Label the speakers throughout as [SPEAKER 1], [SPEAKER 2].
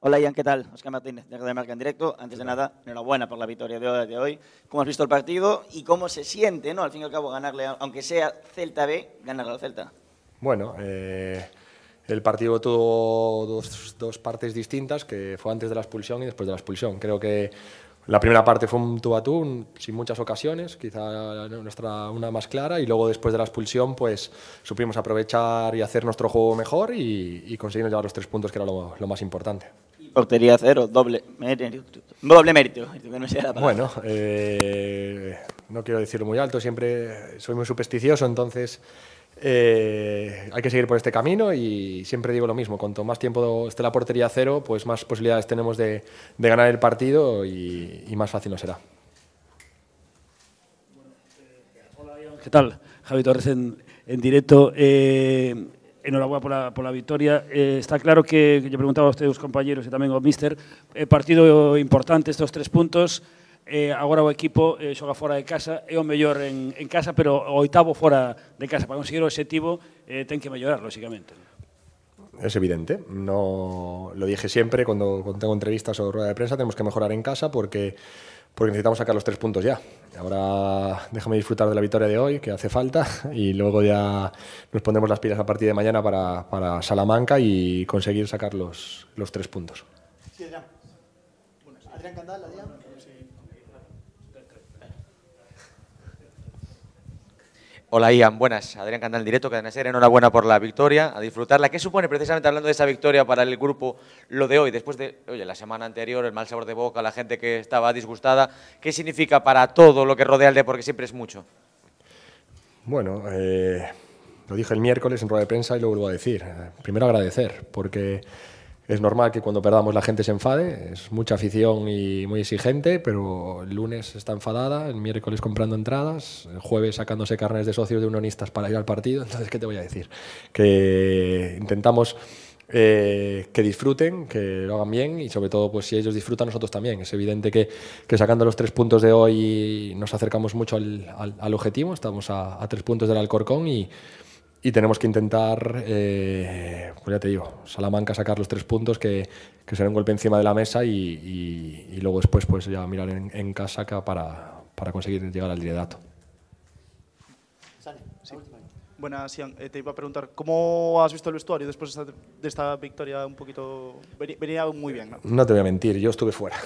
[SPEAKER 1] Hola Ian, ¿qué tal? Oscar Martínez, de Marca en Directo. Antes de nada, enhorabuena por la victoria de hoy. ¿Cómo has visto el partido y cómo se siente, ¿no? al fin y al cabo, ganarle, aunque sea Celta B, ganarle al Celta? Bueno, eh, el partido tuvo dos, partes distintas, que fue antes de la expulsión y después de la expulsión. Creo que la primera parte fue un tú a tú, sin muchas ocasiones, quizá nuestra una más clara, y luego después de la expulsión, pues supimos aprovechar y hacer nuestro juego mejor y, y conseguimos llevar los tres puntos, que era lo, más importante. Portería cero, doble mérito. Doble mérito, que no sea la Bueno, eh, no quiero decirlo muy alto, siempre soy muy supersticioso, entonces eh, hay que seguir por este camino y siempre digo lo mismo, cuanto más tiempo esté la portería cero, pues más posibilidades tenemos de, ganar el partido y, más fácil no será. Hola, ¿qué tal? Javi Torres en, en directo. Eh, enhorabuena por la, por la victoria. Eh, está claro que yo preguntaba a ustedes, compañeros, y también a Mister, eh, partido importante, estos tres puntos. Ahora eh, agora o equipo eh, fuera de casa, Es o mejor en, casa, pero o oitavo fuera de casa. Para conseguir el objetivo eh, ten que mejorar, lógicamente Es evidente, no lo dije siempre cuando, tengo entrevistas o rueda de prensa, tenemos que mejorar en casa porque porque necesitamos sacar los tres puntos ya. Ahora déjame disfrutar de la victoria de hoy, que hace falta, y luego ya nos pondremos las pilas a partir de mañana para, Salamanca y conseguir sacar los, tres puntos. Adrián Candal, Adrián. Hola Ian, buenas. Adrián canal Directo, que Cadena Ser. Enhorabuena por la victoria, a disfrutarla. ¿Qué supone precisamente hablando de esa victoria para el grupo lo de hoy? Después de oye, la semana anterior, el mal sabor de boca, la gente que estaba disgustada. ¿Qué significa para todo lo que rodea al de Porque siempre es mucho. Bueno, eh, lo dije el miércoles en rueda de prensa y lo vuelvo a decir. Eh, primero agradecer, porque es normal que cuando perdamos la gente se enfade, es mucha afición y muy exigente, pero el lunes está enfadada, el miércoles comprando entradas, el jueves sacándose carnes de socios de unionistas para ir al partido, entonces, ¿qué te voy a decir? Que intentamos eh, que disfruten, que lo hagan bien y sobre todo, pues si ellos disfrutan, nosotros también. Es evidente que, sacando los tres puntos de hoy nos acercamos mucho al, objetivo, estamos a, a tres puntos del Alcorcón y y tenemos que intentar, eh, pues ya te digo, Salamanca sacar los tres puntos, que, que será un golpe encima de la mesa y, luego después pues ya mirar en, en casa para, para, conseguir llegar al liderato. Sí. Buenas, eh, te iba a preguntar, ¿cómo has visto el vestuario después de esta, victoria un poquito... Venía muy bien, ¿no? te voy a mentir, yo estuve fuera.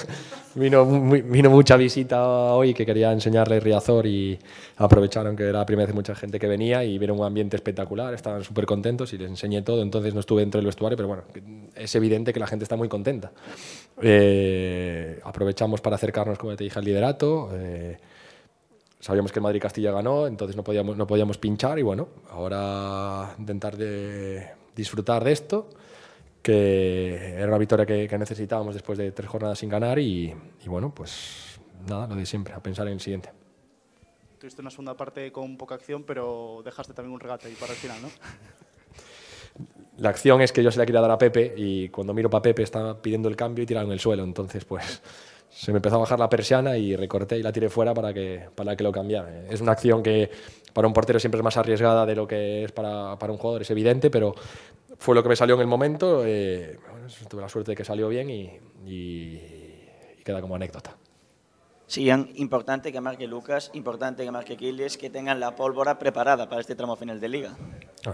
[SPEAKER 1] vino, vino mucha visita hoy que quería enseñarle Riazor y aprovecharon que era la primera vez mucha gente que venía y vieron un ambiente espectacular, estaban súper contentos y les enseñé todo, entonces no estuve dentro del vestuario, pero bueno, es evidente que la gente está muy contenta. Eh, aprovechamos para acercarnos, como te dije, al liderato. Eh, sabíamos que el Madrid Castilla ganó, entonces no podíamos, no podíamos pinchar y bueno, ahora intentar de disfrutar de esto, que era una victoria que, necesitábamos después de tres jornadas sin ganar y, bueno, pues nada, lo de siempre, a pensar en el siguiente. Tuviste una segunda parte con poca acción, pero dejaste también un regate ahí para el final, ¿no? La acción es que yo se la quería dar a Pepe y cuando miro para Pepe está pidiendo el cambio y tirado en el suelo, entonces pues se me empezó a bajar la persiana y recorté y la tiré fuera para que, para que lo cambiara. Es una acción que para un portero siempre es más arriesgada de lo que es para, para un jugador, es evidente, pero fue lo que me salió en el momento. Eh, tuve la suerte de que salió bien y, queda como anécdota. Sí, importante que marque Lucas, importante que marque Quiles, que tengan la pólvora preparada para este tramo final de liga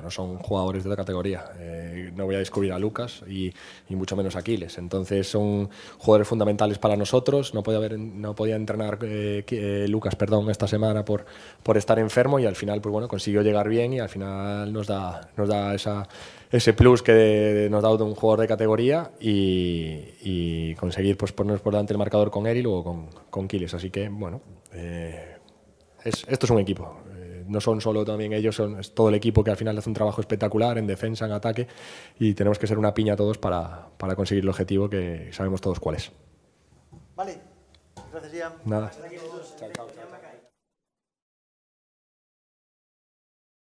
[SPEAKER 1] no son jugadores de la categoría. Eh, no voy a descubrir a Lucas y, mucho menos a Aquiles. Entonces son jugadores fundamentales para nosotros. No podía, haber, no podía entrenar eh, eh, Lucas perdón, esta semana por, por estar enfermo y al final pues bueno, consiguió llegar bien y al final nos da, nos da esa, ese plus que de, nos da un jugador de categoría y, conseguir pues, ponernos por delante el marcador con él y luego con, con Así que bueno, eh, esto es un equipo no son solo también ellos, son, es todo el equipo que al final hace un trabajo espectacular en defensa, en ataque, y tenemos que ser una piña todos para, conseguir el objetivo que sabemos todos cuál es. Vale, gracias Ian. Nada.